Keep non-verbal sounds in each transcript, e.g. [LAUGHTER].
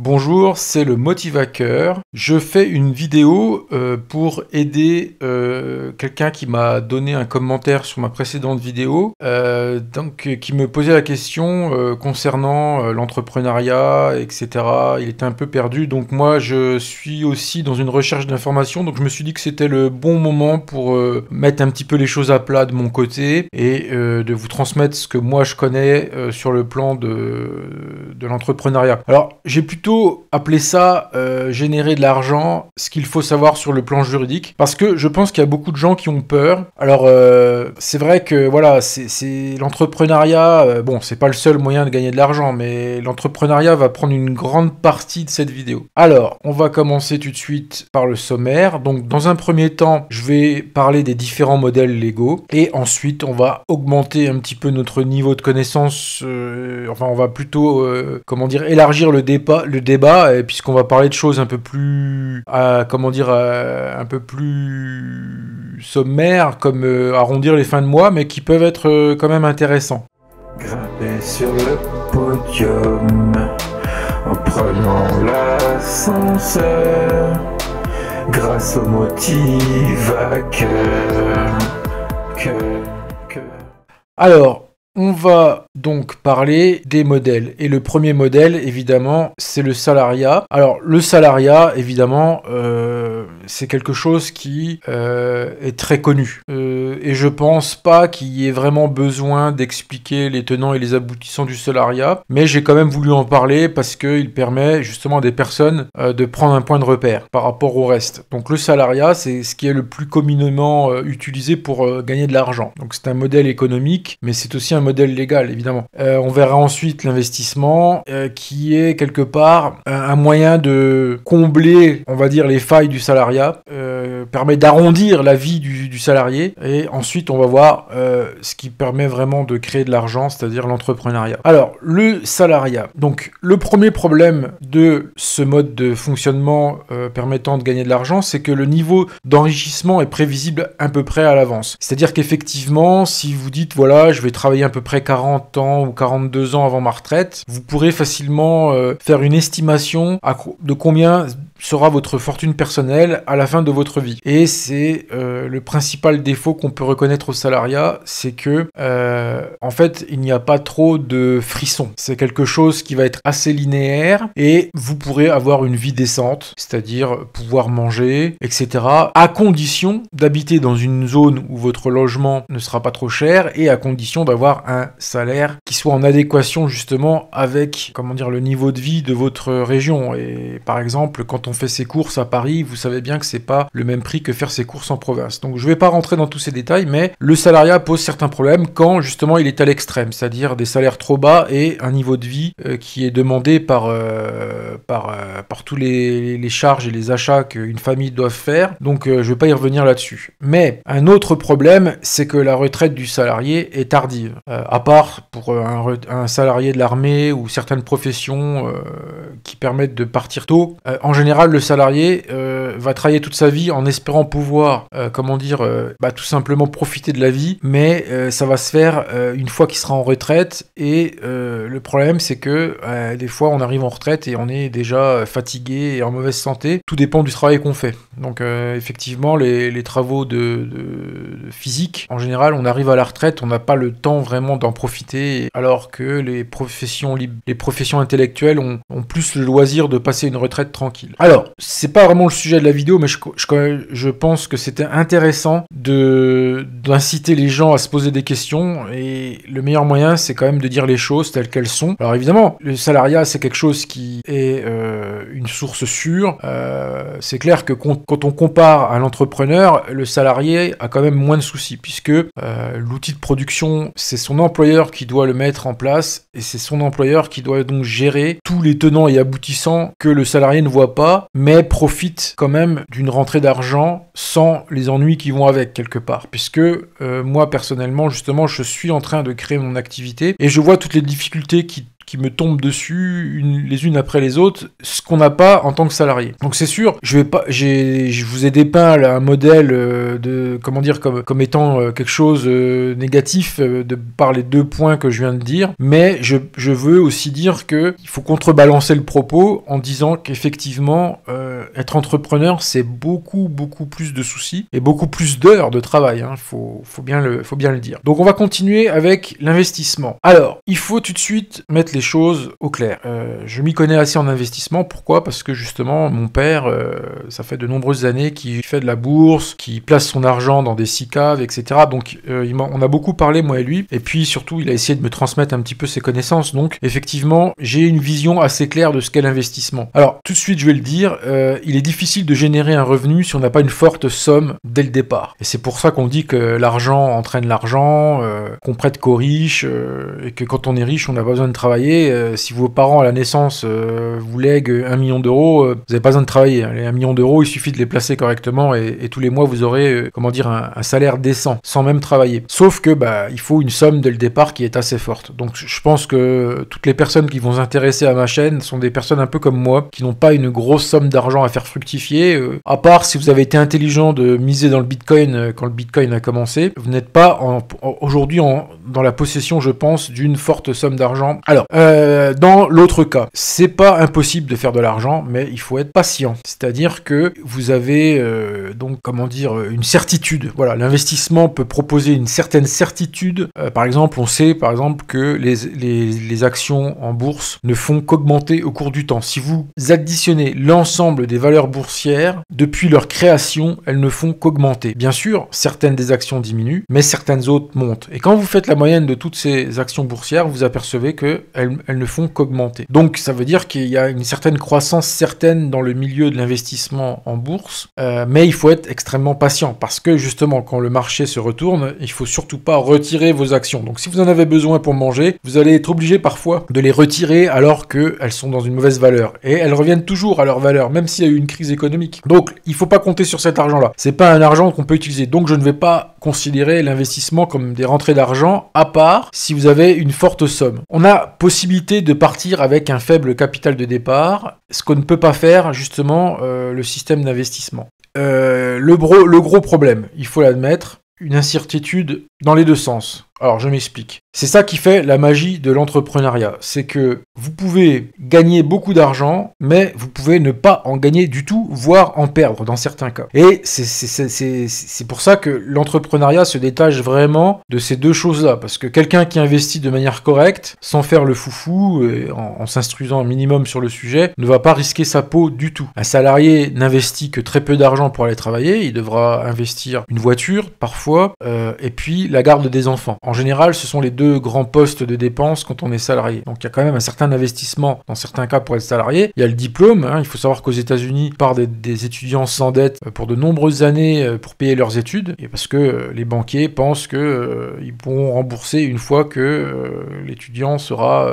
Bonjour, c'est le Motivateur. Je fais une vidéo euh, pour aider euh, quelqu'un qui m'a donné un commentaire sur ma précédente vidéo, euh, donc qui me posait la question concernant l'entrepreneuriat, etc. Il était un peu perdu, donc moi je suis aussi dans une recherche d'informations, donc je me suis dit que c'était le bon moment pour mettre un petit peu les choses à plat de mon côté et de vous transmettre ce que moi je connais sur le plan de, de l'entrepreneuriat. Alors j'ai plutôt appeler ça euh, générer de l'argent, ce qu'il faut savoir sur le plan juridique, parce que je pense qu'il y a beaucoup de gens qui ont peur. Alors euh, c'est vrai que voilà, c'est l'entrepreneuriat, euh, bon c'est pas le seul moyen de gagner de l'argent, mais l'entrepreneuriat va prendre une grande partie de cette vidéo. Alors on va commencer tout de suite par le sommaire. Donc dans un premier temps, je vais parler des différents modèles légaux et ensuite on va augmenter un petit peu notre niveau de connaissance. enfin on va plutôt comment dire élargir le débat, le le débat, puisqu'on va parler de choses un peu plus, à comment dire, euh, un peu plus sommaires, comme euh, arrondir les fins de mois, mais qui peuvent être euh, quand même intéressants. grâce au Alors, on va donc parler des modèles. Et le premier modèle, évidemment, c'est le salariat. Alors, le salariat, évidemment, euh, c'est quelque chose qui euh, est très connu. Euh, et je pense pas qu'il y ait vraiment besoin d'expliquer les tenants et les aboutissants du salariat. Mais j'ai quand même voulu en parler parce qu'il permet justement à des personnes de prendre un point de repère par rapport au reste. Donc, le salariat, c'est ce qui est le plus communément utilisé pour gagner de l'argent. Donc, c'est un modèle économique, mais c'est aussi un modèle légal, évidemment. Euh, on verra ensuite l'investissement, euh, qui est quelque part un, moyen de combler, on va dire, les failles du salariat. Euh, euh, permet d'arrondir la vie du, salarié. Et ensuite, on va voir euh, ce qui permet vraiment de créer de l'argent, c'est-à-dire l'entrepreneuriat. Alors, le salariat. Donc, le premier problème de ce mode de fonctionnement euh, permettant de gagner de l'argent, c'est que le niveau d'enrichissement est prévisible à peu près à l'avance. C'est-à-dire qu'effectivement, si vous dites, voilà, je vais travailler à peu près 40 ans ou 42 ans avant ma retraite, vous pourrez facilement faire une estimation de combien sera votre fortune personnelle à la fin de votre vie. Et c'est euh, le principal défaut qu'on peut reconnaître au salariat, c'est que euh, en fait il n'y a pas trop de frissons. C'est quelque chose qui va être assez linéaire et vous pourrez avoir une vie décente, c'est-à-dire pouvoir manger, etc. À condition d'habiter dans une zone où votre logement ne sera pas trop cher et à condition d'avoir un salaire qui soit en adéquation justement avec comment dire le niveau de vie de votre région. Et par exemple, quand on fait ses courses à Paris, vous savez bien que c'est pas le même prix que faire ses courses en province. Donc je ne vais pas rentrer dans tous ces détails, mais le salariat pose certains problèmes quand justement il est à l'extrême, c'est-à-dire des salaires trop bas et un niveau de vie euh, qui est demandé par, toutes euh, par, euh, par tous les, les, charges et les achats qu'une famille doit faire. Donc je ne vais pas y revenir là-dessus. Mais un autre problème, c'est que la retraite du salarié est tardive. à part pour un salarié de l'armée ou certaines professions qui permettent de partir tôt, en général le salarié va travailler toute sa vie en espérant pouvoir, euh, comment dire, euh, bah, tout simplement profiter de la vie, mais euh, ça va se faire une fois qu'il sera en retraite. Et le problème, c'est que des fois, on arrive en retraite et on est déjà fatigué et en mauvaise santé. Tout dépend du travail qu'on fait. Donc, effectivement, les, travaux de, physique, en général, on arrive à la retraite, on n'a pas le temps vraiment d'en profiter, alors que les professions les professions intellectuelles ont, plus le loisir de passer une retraite tranquille. Alors, c'est pas vraiment le sujet de la vidéo, mais je, je, je pense que c'était intéressant de d'inciter les gens à se poser des questions et le meilleur moyen c'est quand même de dire les choses telles qu'elles sont. Alors évidemment, le salariat c'est quelque chose qui est euh, une source sûre. Euh, c'est clair que quand on compare à l'entrepreneur, le salarié a quand même moins de soucis puisque euh, l'outil de production c'est son employeur qui doit le mettre en place et c'est son employeur qui doit donc gérer tous les tenants et aboutissants que le salarié ne voit pas, mais profite quand même d'une rentrée d'argent sans les ennuis qui vont avec quelque part. Puisque euh, moi personnellement, justement, je suis en train de créer mon activité et je vois toutes les difficultés qui qui me tombent dessus une, les unes après les autres, ce qu'on n'a pas en tant que salarié. Donc c'est sûr, je vais pas, je vous ai dépeint un modèle euh, de comment dire comme, comme étant euh, quelque chose de euh, négatif de par les deux points que je viens de dire, mais je, je veux aussi dire que il faut contrebalancer le propos en disant qu'effectivement être entrepreneur c'est beaucoup beaucoup plus de soucis et beaucoup plus d'heures de travail. Hein, faut faut bien le faut bien le dire. Donc on va continuer avec l'investissement. Alors il faut tout de suite mettre les choses au clair. Euh, je m'y connais assez en investissement. Pourquoi Parce que justement, mon père, euh, ça fait de nombreuses années qu'il fait de la bourse, qu'il place son argent dans des caves, etc. Donc, euh, il on a beaucoup parlé, moi et lui. Et puis, surtout, il a essayé de me transmettre un petit peu ses connaissances. Donc, effectivement, j'ai une vision assez claire de ce qu'est l'investissement. Alors, tout de suite, je vais le dire, il est difficile de générer un revenu si on n'a pas une forte somme dès le départ. Et c'est pour ça qu'on dit que l'argent entraîne l'argent, qu'on prête qu'aux riches, et que quand on est riche, on n'a pas besoin de travailler euh, si vos parents à la naissance euh, vous lèguent un million d'euros, euh, vous n'avez pas besoin de travailler. Hein. Les un million d'euros, il suffit de les placer correctement et, tous les mois vous aurez, comment dire, un, salaire décent sans même travailler. Sauf que bah, il faut une somme dès le départ qui est assez forte. Donc je pense que toutes les personnes qui vont s'intéresser à ma chaîne sont des personnes un peu comme moi qui n'ont pas une grosse somme d'argent à faire fructifier. à part si vous avez été intelligent de miser dans le Bitcoin quand le Bitcoin a commencé, vous n'êtes pas aujourd'hui dans la possession, je pense, d'une forte somme d'argent. Alors, euh, dans l'autre cas, c'est pas impossible de faire de l'argent, mais il faut être patient. C'est-à-dire que vous avez euh, donc comment dire une certitude. Voilà, l'investissement peut proposer une certaine certitude. Euh, par exemple, on sait par exemple que les actions en bourse ne font qu'augmenter au cours du temps. Si vous additionnez l'ensemble des valeurs boursières depuis leur création, elles ne font qu'augmenter. Bien sûr, certaines des actions diminuent, mais certaines autres montent. Et quand vous faites la moyenne de toutes ces actions boursières, vous apercevez que elles, ne font qu'augmenter. Donc ça veut dire qu'il y a une certaine croissance certaine dans le milieu de l'investissement en bourse, euh, mais il faut être extrêmement patient parce que justement quand le marché se retourne, il faut surtout pas retirer vos actions. Donc si vous en avez besoin pour manger, vous allez être obligé parfois de les retirer alors qu'elles sont dans une mauvaise valeur et elles reviennent toujours à leur valeur même s'il y a eu une crise économique. Donc il faut pas compter sur cet argent là. C'est pas un argent qu'on peut utiliser. Donc je ne vais pas considérer l'investissement comme des rentrées d'argent, à part si vous avez une forte somme. On a possibilité de partir avec un faible capital de départ, ce qu'on ne peut pas faire justement euh, le système d'investissement. Euh, le gros problème, il faut l'admettre, une incertitude dans les deux sens. Alors je m'explique. C'est ça qui fait la magie de l'entrepreneuriat. C'est que vous pouvez gagner beaucoup d'argent, mais vous pouvez ne pas en gagner du tout, voire en perdre dans certains cas. Et c'est pour ça que l'entrepreneuriat se détache vraiment de ces deux choses-là. Parce que quelqu'un qui investit de manière correcte, sans faire le foufou, et euh, en, s'instruisant un minimum sur le sujet, ne va pas risquer sa peau du tout. Un salarié n'investit que très peu d'argent pour aller travailler. Il devra investir une voiture parfois, euh, et puis la garde des enfants. En général, ce sont les deux grands postes de dépenses quand on est salarié. Donc il y a quand même un certain investissement dans certains cas pour être salarié. Il y a le diplôme. Hein. Il faut savoir qu'aux États-Unis, par des, des étudiants dette, euh, pour de nombreuses années euh, pour payer leurs études, et parce que euh, les banquiers pensent qu'ils pourront rembourser une fois que l'étudiant sera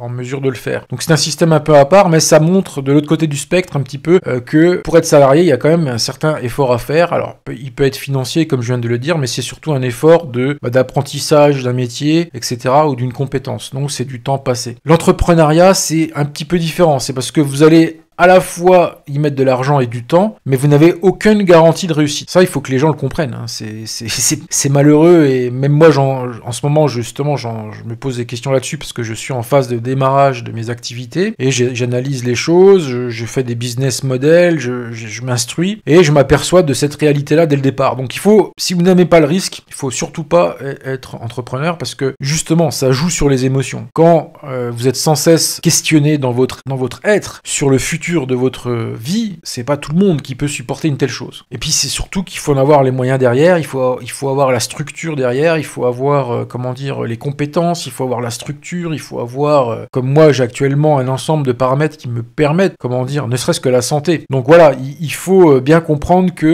en mesure de le faire. Donc c'est un système un peu à part, mais ça montre de l'autre côté du spectre un petit peu que pour être salarié, il y a quand même un certain effort à faire. Alors il peut être financier, comme je viens de le dire, mais c'est surtout un effort de bah, d'apprentissage d'un métier, etc., ou d'une compétence. Donc c'est du temps passé. L'entrepreneuriat, c'est un petit peu différent. C'est parce que vous allez à la fois y mettre de l'argent et du temps, mais vous n'avez aucune garantie de réussite. Ça, il faut que les gens le comprennent. Hein. [LAUGHS] C'est malheureux et même moi, en, en ce moment, justement, je me pose des questions là-dessus parce que je suis en phase de démarrage de mes activités et j'analyse les choses, je, fais des business models, je, m'instruis et je m'aperçois de cette réalité-là dès le départ. Donc il faut, si vous n'aimez pas le risque, il faut surtout pas e, être entrepreneur parce que justement, ça joue sur les émotions. Quand euh, vous êtes sans cesse questionné dans votre, dans votre être sur le futur, de votre vie, c'est pas tout le monde qui peut supporter une telle chose. Et puis c'est surtout qu'il faut en avoir les moyens derrière, il faut, il faut avoir la structure derrière, il faut avoir, euh, comment dire, les compétences, il faut avoir la structure, il faut avoir, euh, comme moi j'ai actuellement un ensemble de paramètres qui me permettent, comment dire, ne serait-ce que la santé. Donc voilà, il, faut euh, bien comprendre que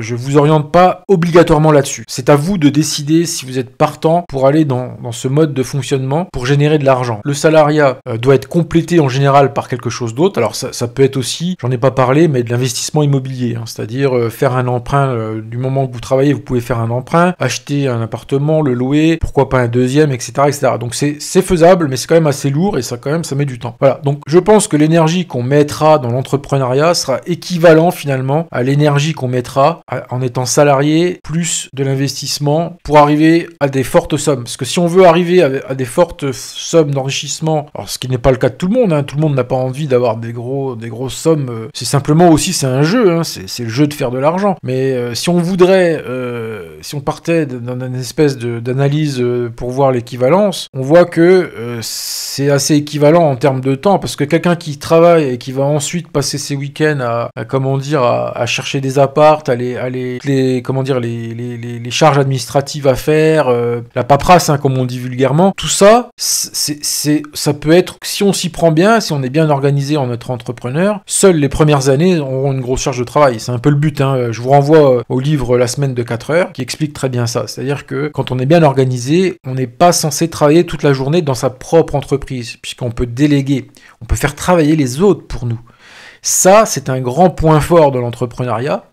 je vous oriente pas obligatoirement là-dessus. C'est à vous de décider si vous êtes partant pour aller dans, dans ce mode de fonctionnement pour générer de l'argent. Le salariat doit être complété en général par quelque chose d'autre. Alors ça, ça, peut être aussi, j'en ai pas parlé, mais de l'investissement immobilier, hein. c'est-à-dire euh, faire un emprunt euh, du moment que vous travaillez, vous pouvez faire un emprunt, acheter un appartement, le louer, pourquoi pas un deuxième, etc., etc. Donc c'est faisable, mais c'est quand même assez lourd et ça quand même ça met du temps. Voilà. Donc je pense que l'énergie qu'on mettra dans l'entrepreneuriat sera équivalent finalement à l'énergie qu'on mettra euh, en étant salarié plus de l'investissement pour arriver à des fortes sommes. Parce que si on veut arriver à, des fortes sommes d'enrichissement, alors ce qui n'est pas le cas de tout le monde, hein, tout le monde n'a pas envie d'avoir des gros des grosses sommes. Euh, c'est simplement aussi, c'est un jeu, hein, c'est le jeu de faire de l'argent. Mais euh, si on voudrait, euh, si on partait une espèce d'analyse pour voir l'équivalence, on voit que c'est assez équivalent en termes de temps, parce que quelqu'un qui travaille et qui va ensuite passer ses week-ends à, comment dire, à, chercher des appartes, à les, les, comment dire, les, les, les, charges administratives à faire, la paperasse, hein, comme on dit vulgairement, tout ça, c'est ça peut être, si on s'y prend bien, si on est bien organisé en notre entreprise, entrepreneur, seules les premières années auront une grosse charge de travail. C'est un peu le but. Hein. Je vous renvoie euh, au livre La semaine de 4 heures qui explique très bien ça. C'est-à-dire que quand on est bien organisé, on n'est pas censé travailler toute la journée dans sa propre entreprise, puisqu'on peut déléguer, on peut faire travailler les autres pour nous. Ça, c'est un grand point fort de l'entrepreneuriat,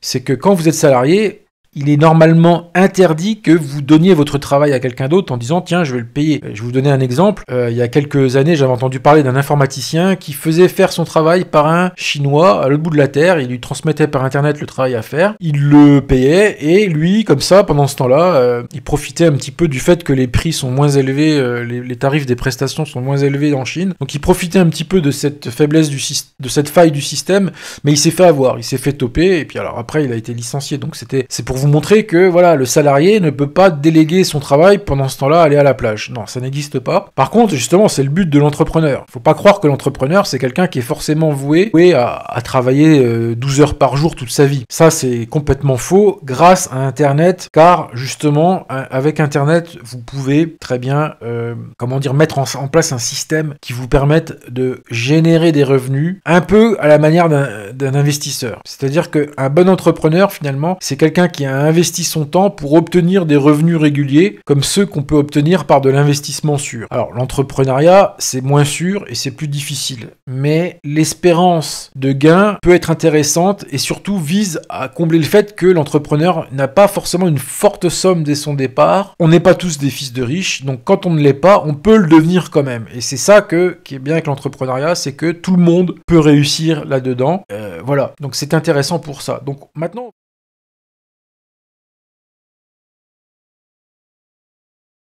c'est que quand vous êtes salarié, il est normalement interdit que vous donniez votre travail à quelqu'un d'autre en disant tiens je vais le payer. Je vais vous donner un exemple. Euh, il y a quelques années j'avais entendu parler d'un informaticien qui faisait faire son travail par un chinois à l'autre bout de la terre. Il lui transmettait par internet le travail à faire. Il le payait et lui comme ça pendant ce temps-là euh, il profitait un petit peu du fait que les prix sont moins élevés, euh, les, tarifs des prestations sont moins élevés en Chine. Donc il profitait un petit peu de cette faiblesse du de cette faille du système, mais il s'est fait avoir, il s'est fait toper et puis alors après il a été licencié. Donc c'était c'est pour vous montrer que voilà, le salarié ne peut pas déléguer son travail pendant ce temps-là, aller à la plage. Non, ça n'existe pas. Par contre, justement, c'est le but de l'entrepreneur. Faut pas croire que l'entrepreneur, c'est quelqu'un qui est forcément voué, à, travailler 12 euh, heures par jour toute sa vie. Ça, c'est complètement faux grâce à Internet, car justement, avec Internet, vous pouvez très bien, euh, comment dire, mettre en, en, place un système qui vous permette de générer des revenus un peu à la manière d'un investisseur. C'est-à-dire qu'un bon entrepreneur, finalement, c'est quelqu'un qui a investit son temps pour obtenir des revenus réguliers comme ceux qu'on peut obtenir par de l'investissement sûr. Alors l'entrepreneuriat, c'est moins sûr et c'est plus difficile, mais l'espérance de gain peut être intéressante et surtout vise à combler le fait que l'entrepreneur n'a pas forcément une forte somme dès son départ. On n'est pas tous des fils de riches, donc quand on ne l'est pas, on peut le devenir quand même. Et c'est ça que, qui est bien avec l'entrepreneuriat, c'est que tout le monde peut réussir là-dedans. Euh, voilà, donc c'est intéressant pour ça. Donc maintenant...